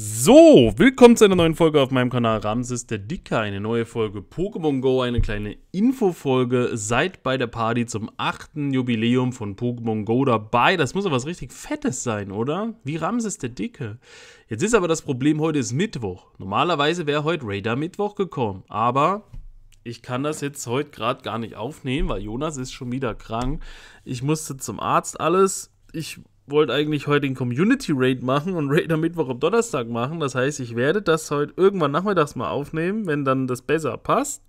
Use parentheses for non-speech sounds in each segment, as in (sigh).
So, willkommen zu einer neuen Folge auf meinem Kanal Ramses der Dicke. Eine neue Folge Pokémon Go, eine kleine Infofolge. Seid bei der Party zum achten Jubiläum von Pokémon Go dabei. Das muss aber was richtig Fettes sein, oder? Wie Ramses der Dicke. Jetzt ist aber das Problem, heute ist Mittwoch. Normalerweise wäre heute Raider Mittwoch gekommen, aber ich kann das jetzt heute gerade gar nicht aufnehmen, weil Jonas ist schon wieder krank. Ich musste zum Arzt alles. Ich wollte eigentlich heute den Community Raid machen und Raid am Mittwoch am Donnerstag machen. Das heißt, ich werde das heute irgendwann nachmittags mal aufnehmen, wenn dann das besser passt.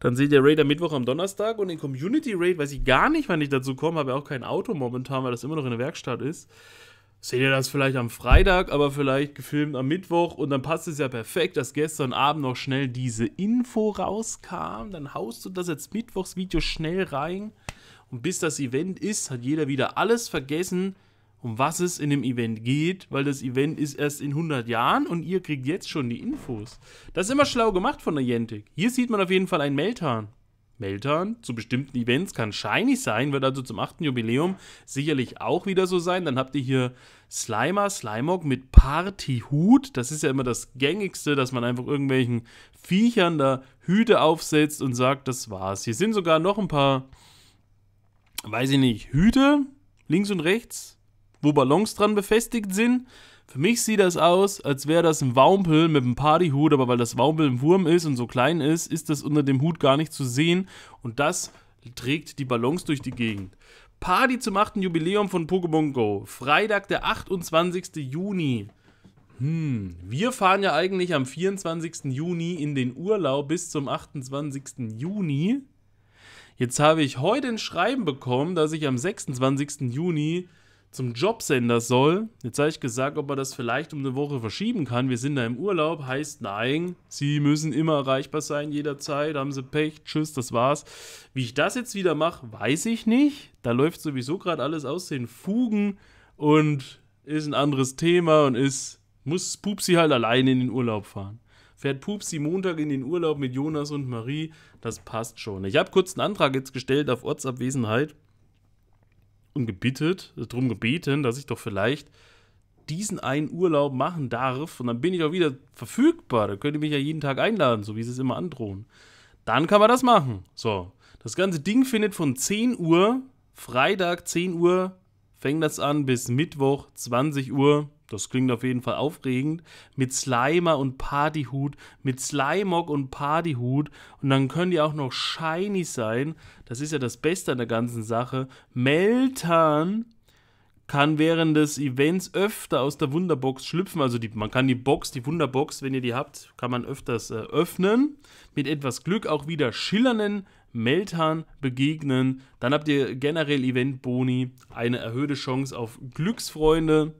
Dann seht ihr Raid am Mittwoch am Donnerstag und den Community Raid weiß ich gar nicht, wann ich dazu komme. Habe ja auch kein Auto momentan, weil das immer noch in der Werkstatt ist. Seht ihr das vielleicht am Freitag, aber vielleicht gefilmt am Mittwoch und dann passt es ja perfekt, dass gestern Abend noch schnell diese Info rauskam. Dann haust du das jetzt Mittwochsvideo schnell rein. Und bis das Event ist, hat jeder wieder alles vergessen, um was es in dem Event geht, weil das Event ist erst in 100 Jahren und ihr kriegt jetzt schon die Infos. Das ist immer schlau gemacht von der Jentik. Hier sieht man auf jeden Fall einen Meltan. Meltan zu bestimmten Events kann shiny sein, wird also zum 8. Jubiläum sicherlich auch wieder so sein. Dann habt ihr hier Slimer, Slimog mit Partyhut. Das ist ja immer das gängigste, dass man einfach irgendwelchen Viechern da Hüte aufsetzt und sagt, das war's. Hier sind sogar noch ein paar, weiß ich nicht, Hüte links und rechts wo Ballons dran befestigt sind. Für mich sieht das aus, als wäre das ein Wampel mit einem Partyhut, aber weil das Wampel ein Wurm ist und so klein ist, ist das unter dem Hut gar nicht zu sehen und das trägt die Ballons durch die Gegend. Party zum 8. Jubiläum von Pokémon Go. Freitag, der 28. Juni. Hm, wir fahren ja eigentlich am 24. Juni in den Urlaub bis zum 28. Juni. Jetzt habe ich heute ein Schreiben bekommen, dass ich am 26. Juni zum Jobsender soll. Jetzt habe ich gesagt, ob er das vielleicht um eine Woche verschieben kann. Wir sind da im Urlaub, heißt nein, sie müssen immer erreichbar sein, jederzeit, haben sie Pech, tschüss, das war's. Wie ich das jetzt wieder mache, weiß ich nicht. Da läuft sowieso gerade alles aus den Fugen und ist ein anderes Thema und ist, muss Pupsi halt alleine in den Urlaub fahren fährt Pupsi Montag in den Urlaub mit Jonas und Marie. Das passt schon. Ich habe kurz einen Antrag jetzt gestellt auf Ortsabwesenheit und gebietet, drum gebeten, dass ich doch vielleicht diesen einen Urlaub machen darf und dann bin ich auch wieder verfügbar. Da könnt ihr mich ja jeden Tag einladen, so wie sie es immer androhen. Dann kann man das machen. So, das ganze Ding findet von 10 Uhr, Freitag 10 Uhr, fängt das an bis Mittwoch 20 Uhr. Das klingt auf jeden Fall aufregend. Mit Slimer und Partyhut, mit Slimog und Partyhut. Und dann können die auch noch shiny sein. Das ist ja das Beste an der ganzen Sache. Meltern kann während des Events öfter aus der Wunderbox schlüpfen. Also die, man kann die Box, die Wunderbox, wenn ihr die habt, kann man öfters äh, öffnen. Mit etwas Glück auch wieder schillernden Meltern begegnen. Dann habt ihr generell Eventboni, eine erhöhte Chance auf Glücksfreunde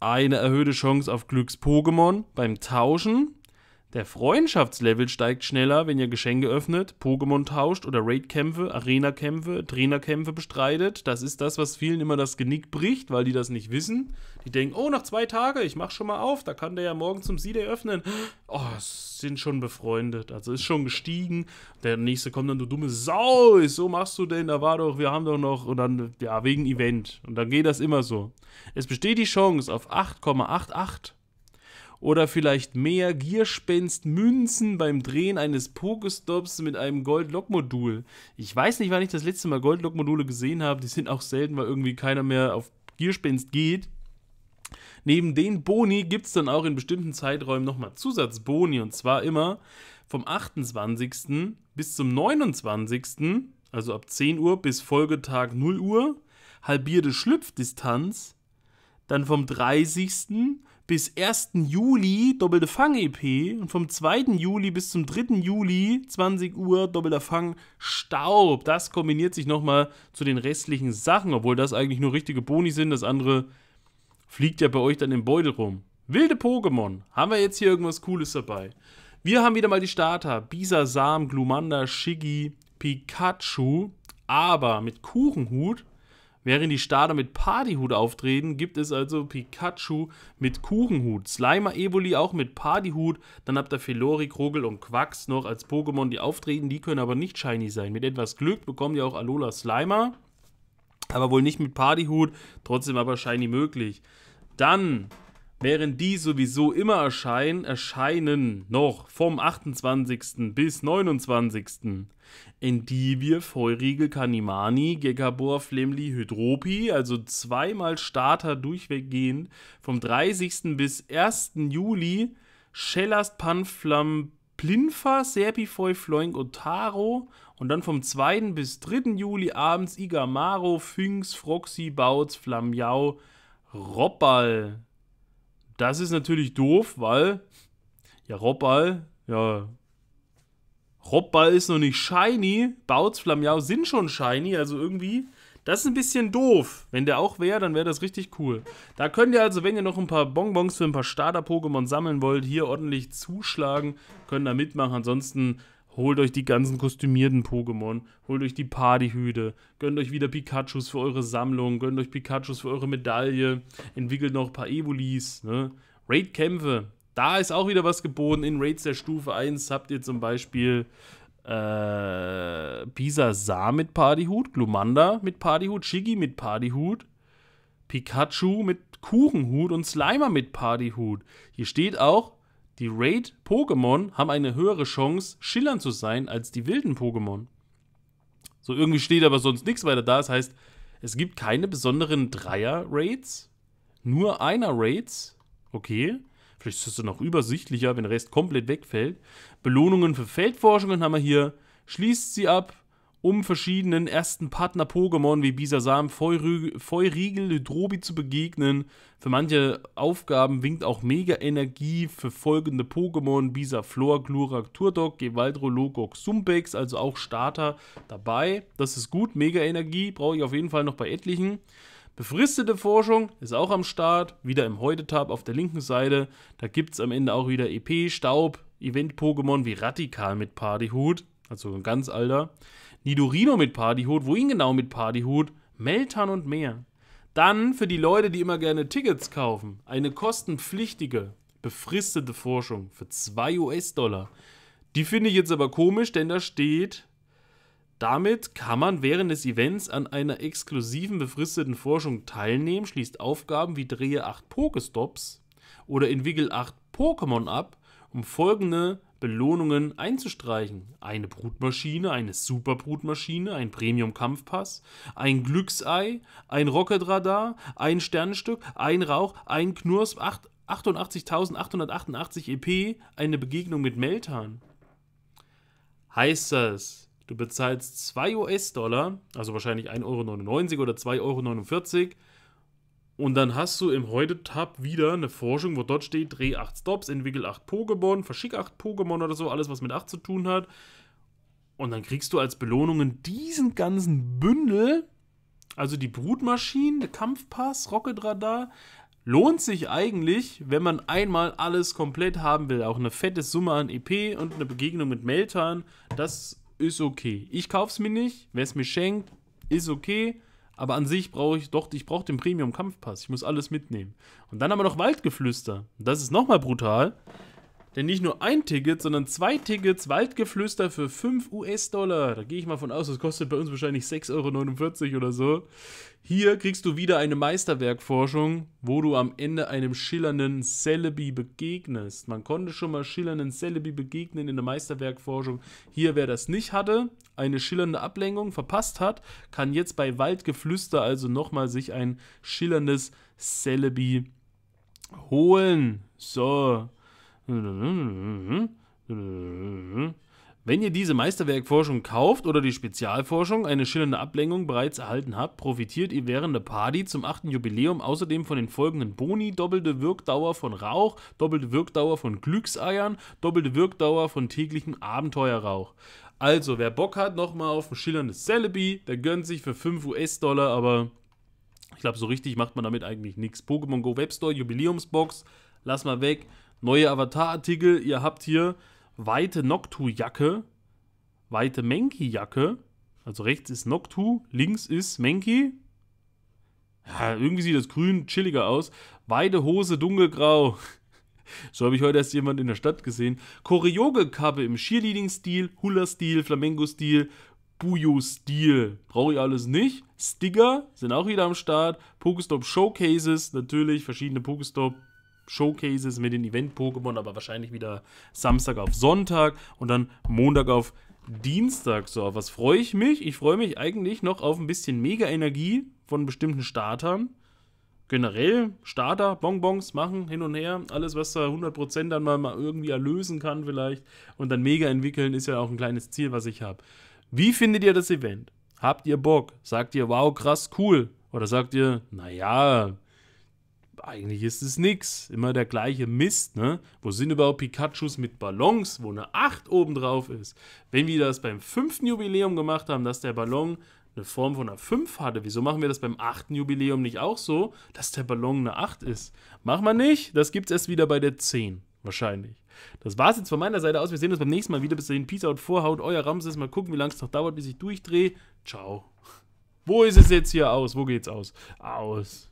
eine erhöhte Chance auf Glücks-Pokémon beim Tauschen. Der Freundschaftslevel steigt schneller, wenn ihr Geschenke öffnet, Pokémon tauscht oder Raid-Kämpfe, Arena-Kämpfe, Trainerkämpfe bestreitet. Das ist das, was vielen immer das Genick bricht, weil die das nicht wissen. Die denken, oh, nach zwei Tagen, ich mach schon mal auf, da kann der ja morgen zum Siede öffnen. Oh, sind schon befreundet, also ist schon gestiegen. Der nächste kommt dann, du dumme Sau, so machst du denn, da war doch, wir haben doch noch, und dann, ja, wegen Event. Und dann geht das immer so. Es besteht die Chance auf 8,88 oder vielleicht mehr Gierspenst Münzen beim Drehen eines Pokestops mit einem Goldlock-Modul. Ich weiß nicht, wann ich das letzte Mal Goldlock-Module gesehen habe. Die sind auch selten, weil irgendwie keiner mehr auf Gierspenst geht. Neben den Boni gibt es dann auch in bestimmten Zeiträumen nochmal Zusatzboni und zwar immer vom 28. bis zum 29., also ab 10 Uhr bis Folgetag 0 Uhr, halbierte Schlüpfdistanz, dann vom 30 bis 1. Juli Doppelte Fang EP und vom 2. Juli bis zum 3. Juli 20 Uhr Doppelter Fang Staub. Das kombiniert sich nochmal zu den restlichen Sachen, obwohl das eigentlich nur richtige Boni sind. Das andere fliegt ja bei euch dann im Beutel rum. Wilde Pokémon. Haben wir jetzt hier irgendwas Cooles dabei? Wir haben wieder mal die Starter. Bisasam, Glumanda, Shiggy, Pikachu. Aber mit Kuchenhut Während die Starter mit Partyhut auftreten, gibt es also Pikachu mit Kuchenhut, Slimer Evoli auch mit Partyhut, dann habt ihr Felori, Krogel und Quax noch als Pokémon, die auftreten, die können aber nicht shiny sein. Mit etwas Glück bekommen die auch Alola Slimer, aber wohl nicht mit Partyhut, trotzdem aber shiny möglich. Dann Während die sowieso immer erscheinen, erscheinen noch vom 28. bis 29. Endivie, Feurigel, Kanimani, Gekabor, Flemli, Hydropi, also zweimal Starter durchweggehend, vom 30. bis 1. Juli, Schellast, Panflam, Plinfa, Serpifoi, Floink und und dann vom 2. bis 3. Juli abends Igamaro, Fynx, Froxy, Bautz, Flamjau, Robbal. Das ist natürlich doof, weil ja Robbal, ja, Robba ist noch nicht shiny, Bautz, Flamjau sind schon shiny, also irgendwie, das ist ein bisschen doof. Wenn der auch wäre, dann wäre das richtig cool. Da könnt ihr also, wenn ihr noch ein paar Bonbons für ein paar Starter-Pokémon sammeln wollt, hier ordentlich zuschlagen, könnt da mitmachen, ansonsten holt euch die ganzen kostümierten Pokémon, holt euch die Partyhüte, gönnt euch wieder Pikachus für eure Sammlung, gönnt euch Pikachus für eure Medaille, entwickelt noch ein paar Evolis, ne? Raid-Kämpfe, da ist auch wieder was geboten. In Raids der Stufe 1 habt ihr zum Beispiel äh, Bisa Sa mit Partyhut, Glumanda mit Partyhut, Shiggy mit Partyhut, Pikachu mit Kuchenhut und Slimer mit Partyhut. Hier steht auch, die Raid-Pokémon haben eine höhere Chance, schillernd zu sein, als die wilden Pokémon. So, irgendwie steht aber sonst nichts weiter da. Das heißt, es gibt keine besonderen Dreier-Raids, nur einer Raids. Okay. Vielleicht ist das noch übersichtlicher, wenn der Rest komplett wegfällt. Belohnungen für Feldforschungen haben wir hier. Schließt sie ab, um verschiedenen ersten Partner-Pokémon wie Bisasam, Feurü Feuriegel, Hydrobi zu begegnen. Für manche Aufgaben winkt auch Mega-Energie für folgende Pokémon: Bisaflor, Glurak, Turdok, Gewaldro, Logok, Sumbex, also auch Starter dabei. Das ist gut. Mega-Energie brauche ich auf jeden Fall noch bei etlichen. Befristete Forschung ist auch am Start, wieder im Heute-Tab auf der linken Seite. Da gibt es am Ende auch wieder EP, Staub, Event-Pokémon wie Radikal mit Partyhut, also ein ganz alter. Nidorino mit Partyhut, wohin genau mit Partyhut, Meltan und mehr. Dann für die Leute, die immer gerne Tickets kaufen, eine kostenpflichtige, befristete Forschung für 2 US-Dollar. Die finde ich jetzt aber komisch, denn da steht damit kann man während des Events an einer exklusiven befristeten Forschung teilnehmen, schließt Aufgaben wie Drehe 8 Pokestops oder entwickle 8 Pokémon ab, um folgende Belohnungen einzustreichen. Eine Brutmaschine, eine Superbrutmaschine, ein Premium-Kampfpass, ein Glücksei, ein Rocketradar, ein Sternenstück, ein Rauch, ein Knursp, 88.888 EP, eine Begegnung mit Meltan. Heißt das, Du bezahlst 2 US-Dollar, also wahrscheinlich 1,99 Euro oder 2,49 Euro. Und dann hast du im Heute-Tab wieder eine Forschung, wo dort steht, dreh 8 Stops, entwickel 8 Pokémon, verschick 8 Pokémon oder so, alles was mit 8 zu tun hat. Und dann kriegst du als Belohnungen diesen ganzen Bündel, also die Brutmaschinen, der Kampfpass, Rocket Radar. Lohnt sich eigentlich, wenn man einmal alles komplett haben will. Auch eine fette Summe an EP und eine Begegnung mit Meltan. Das ist okay. Ich kauf's mir nicht, wer es mir schenkt, ist okay. Aber an sich brauche ich doch, ich brauche den Premium-Kampfpass. Ich muss alles mitnehmen. Und dann haben wir noch Waldgeflüster. Das ist nochmal brutal. Denn nicht nur ein Ticket, sondern zwei Tickets Waldgeflüster für 5 US-Dollar. Da gehe ich mal von aus, das kostet bei uns wahrscheinlich 6,49 Euro oder so. Hier kriegst du wieder eine Meisterwerkforschung, wo du am Ende einem schillernden Celebi begegnest. Man konnte schon mal schillernden Celebi begegnen in der Meisterwerkforschung. Hier, wer das nicht hatte, eine schillernde Ablenkung verpasst hat, kann jetzt bei Waldgeflüster also nochmal sich ein schillerndes Celebi holen. So, wenn ihr diese Meisterwerkforschung kauft oder die Spezialforschung, eine schillernde Ablenkung, bereits erhalten habt, profitiert ihr während der Party zum 8. Jubiläum außerdem von den folgenden Boni: doppelte Wirkdauer von Rauch, doppelte Wirkdauer von Glückseiern, doppelte Wirkdauer von täglichem Abenteuerrauch. Also, wer Bock hat, nochmal auf ein schillerndes Celebi, der gönnt sich für 5 US-Dollar, aber ich glaube, so richtig macht man damit eigentlich nichts. Pokémon Go Webstore, Jubiläumsbox, lass mal weg. Neue Avatar-Artikel, ihr habt hier weite Noctu-Jacke, weite Menki-Jacke. Also rechts ist Noctu, links ist Menki. Ja, irgendwie sieht das Grün chilliger aus. Weite Hose dunkelgrau. (laughs) So habe ich heute erst jemand in der Stadt gesehen. choreoge kappe im Cheerleading-Stil, Hula-Stil, Flamengo-Stil, buyo stil Brauche ich alles nicht. Sticker sind auch wieder am Start. Pokestop Showcases, natürlich verschiedene Pokestop showcases Showcases mit den Event-Pokémon, aber wahrscheinlich wieder Samstag auf Sonntag und dann Montag auf Dienstag. So, auf was freue ich mich? Ich freue mich eigentlich noch auf ein bisschen Mega-Energie von bestimmten Startern. Generell Starter, Bonbons machen, hin und her, alles, was da 100% dann mal, mal irgendwie erlösen kann vielleicht und dann mega entwickeln, ist ja auch ein kleines Ziel, was ich habe. Wie findet ihr das Event? Habt ihr Bock? Sagt ihr, wow, krass, cool? Oder sagt ihr, naja, eigentlich ist es nichts. Immer der gleiche Mist, ne? Wo sind überhaupt Pikachus mit Ballons, wo eine 8 obendrauf ist? Wenn wir das beim fünften Jubiläum gemacht haben, dass der Ballon eine Form von einer 5 hatte, wieso machen wir das beim achten Jubiläum nicht auch so, dass der Ballon eine 8 ist? Mach wir nicht, das gibt es erst wieder bei der 10. Wahrscheinlich. Das war es jetzt von meiner Seite aus. Wir sehen uns beim nächsten Mal wieder. Bis dahin, Peace out, Vorhaut, euer Ramses. Mal gucken, wie lange es noch dauert, bis ich durchdrehe. Ciao. Wo ist es jetzt hier aus? Wo geht's aus? Aus.